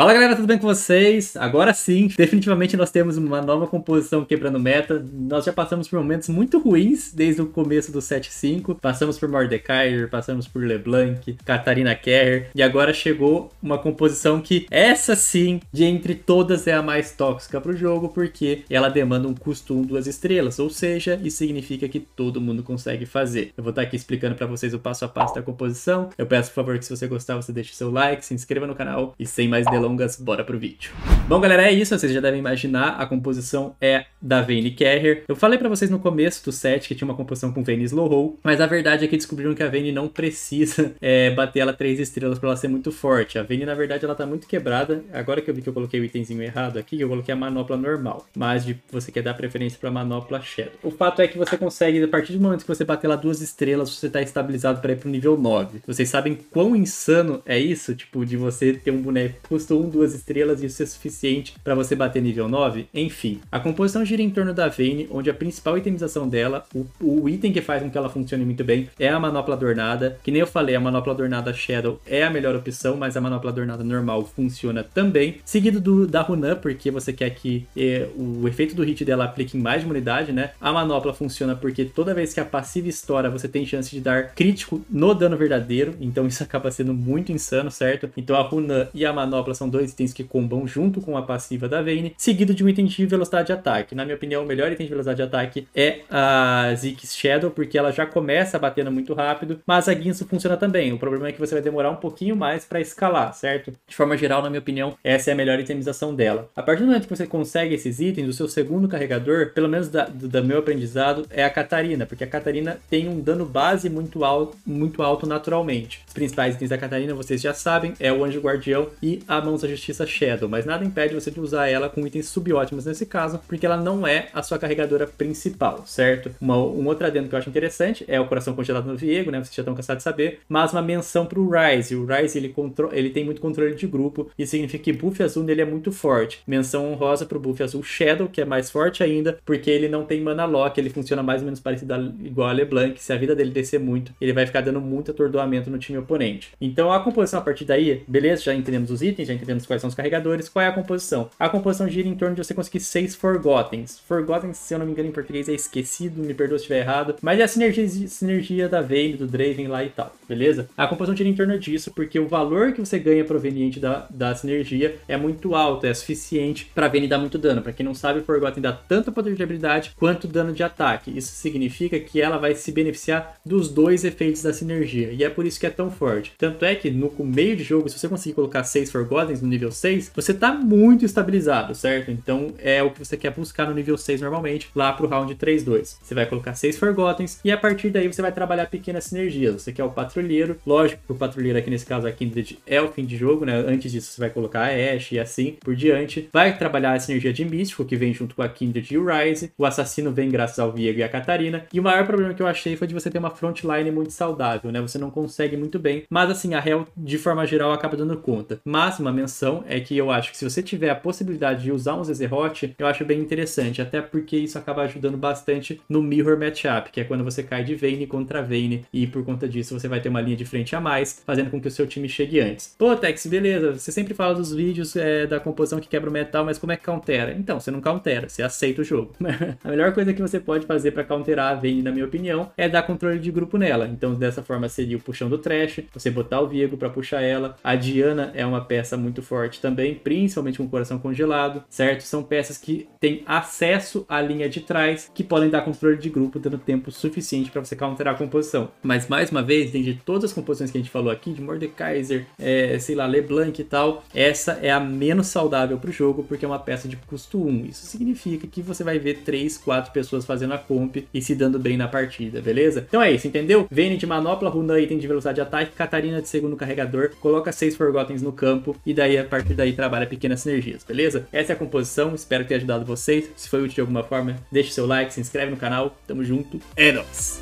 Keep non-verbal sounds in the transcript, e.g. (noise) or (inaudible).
Fala galera, tudo bem com vocês? Agora sim, definitivamente nós temos uma nova composição quebrando meta. Nós já passamos por momentos muito ruins desde o começo do 7.5. Passamos por Mordecai, passamos por LeBlanc, Catarina Kerr. E agora chegou uma composição que, essa sim, de entre todas é a mais tóxica para o jogo, porque ela demanda um custo 1, 2 estrelas. Ou seja, isso significa que todo mundo consegue fazer. Eu vou estar aqui explicando para vocês o passo a passo da composição. Eu peço, por favor, que se você gostar, você deixe seu like, se inscreva no canal. E sem mais delongas, delongas, bora pro vídeo. Bom, galera, é isso. Vocês já devem imaginar. A composição é da Vane Kerrer. Eu falei para vocês no começo do set que tinha uma composição com Vane Slowhole, mas a verdade é que descobriram que a Vane não precisa (laughs) é, bater ela três estrelas para ela ser muito forte. A Vane, na verdade, ela tá muito quebrada. Agora que eu vi que eu coloquei o itemzinho errado aqui, eu coloquei a manopla normal. Mas de, você quer dar preferência pra manopla Shadow. O fato é que você consegue, a partir do momento que você bater lá duas estrelas, você tá estabilizado para ir pro nível 9. Vocês sabem quão insano é isso? Tipo, de você ter um boneco que custou um, duas estrelas e isso é suficiente suficiente para você bater nível 9? Enfim, a composição gira em torno da Vayne, onde a principal itemização dela, o, o item que faz com que ela funcione muito bem, é a manopla adornada. Que nem eu falei, a manopla adornada Shadow é a melhor opção, mas a manopla adornada normal funciona também. Seguido do, da Runan, porque você quer que eh, o efeito do hit dela aplique em mais de uma unidade, né? A manopla funciona porque toda vez que a passiva estoura, você tem chance de dar crítico no dano verdadeiro, então isso (laughs) acaba sendo muito insano, certo? Então a Runan e a manopla são dois itens que combam junto com com a passiva da Vayne, seguido de um item de velocidade de ataque. Na minha opinião, o melhor item de velocidade de ataque é a Ziggs Shadow, porque ela já começa batendo muito rápido, mas a Guinso funciona também. O problema é que você vai demorar um pouquinho mais para escalar, certo? De forma geral, na minha opinião, essa é a melhor itemização dela. A partir do momento que você consegue esses itens, o seu segundo carregador, pelo menos da, do, do meu aprendizado, é a Catarina, porque a Catarina tem um dano base muito alto, muito alto naturalmente. Os principais itens da Catarina, vocês já sabem, é o Anjo Guardião e a Mãos da Justiça Shadow, mas nada impede você de usar ela com itens subótimos nesse caso, porque ela não é a sua carregadora principal, certo? Uma, um outro adendo que eu acho interessante é o coração congelado no Viego, né? Vocês já estão cansados de saber, mas uma menção pro Rise. O Rise ele, ele tem muito controle de grupo e significa que buff azul nele é muito forte. Menção honrosa pro buff azul Shadow, que é mais forte ainda, porque ele não tem mana lock, ele funciona mais ou menos parecido a... igual a LeBlanc. Se a vida dele descer muito, ele vai ficar dando muito atordoamento no time oponente. Então a composição a partir daí, beleza, já entendemos os itens, já entendemos quais são os carregadores, qual é a composição? A composição gira em torno de você conseguir seis Forgotten. Forgotten, se eu não me engano em português, é esquecido, me perdoa se estiver errado, mas é a sinergia, sinergia da Veil, do Draven lá e tal, beleza? A composição gira em torno disso, porque o valor que você ganha proveniente da, da sinergia é muito alto, é suficiente para Vayne dar muito dano. Para quem não sabe, Forgotten dá tanto poder de habilidade quanto dano de ataque. Isso significa que ela vai se beneficiar dos dois efeitos da sinergia, e é por isso que é tão forte. Tanto é que no meio de jogo, se você conseguir colocar seis Forgotten no nível 6, você tá muito estabilizado, certo? Então é o que você quer buscar no nível 6 normalmente, lá pro round 3-2. Você vai colocar 6 Forgotens e a partir daí você vai trabalhar pequenas sinergias. Você quer o patrulheiro, lógico que o patrulheiro aqui nesse caso a Kindred é o fim de jogo, né? Antes disso você vai colocar a Ashe e assim por diante. Vai trabalhar a sinergia de Místico, que vem junto com a Kindred e o Rise. O assassino vem graças ao Viego e a Catarina. E o maior problema que eu achei foi de você ter uma frontline muito saudável, né? Você não consegue muito bem, mas assim, a Hell de forma geral acaba dando conta. Mas uma menção é que eu acho que se você você tiver a possibilidade de usar um Zezerot, eu acho bem interessante, até porque isso acaba ajudando bastante no Mirror Matchup, que é quando você cai de Vayne contra Vayne, e por conta disso você vai ter uma linha de frente a mais, fazendo com que o seu time chegue antes. Pô, Tex, beleza, você sempre fala dos vídeos é, da composição que quebra o metal, mas como é que countera? Então, você não countera, você aceita o jogo. (laughs) a melhor coisa que você pode fazer para counterar a Vayne, na minha opinião, é dar controle de grupo nela. Então, dessa forma seria o puxão do Trash, você botar o Viego para puxar ela. A Diana é uma peça muito forte também, principalmente totalmente com o coração congelado, certo? São peças que têm acesso à linha de trás, que podem dar controle de grupo, dando tempo suficiente para você counterar a composição. Mas mais uma vez, dentro de todas as composições que a gente falou aqui, de Mordekaiser, é, sei lá, Leblanc e tal, essa é a menos saudável para o jogo, porque é uma peça de custo 1. Isso significa que você vai ver 3, 4 pessoas fazendo a comp e se dando bem na partida, beleza? Então é isso, entendeu? Vene de manopla, Runa item de velocidade de ataque, Catarina de segundo carregador, coloca 6 forgotens no campo e daí a partir daí trabalha pequenas sinergias, beleza? Essa é a composição, espero ter ajudado vocês. Se foi útil de alguma forma, deixe seu like, se inscreve no canal. Tamo junto, é nóis!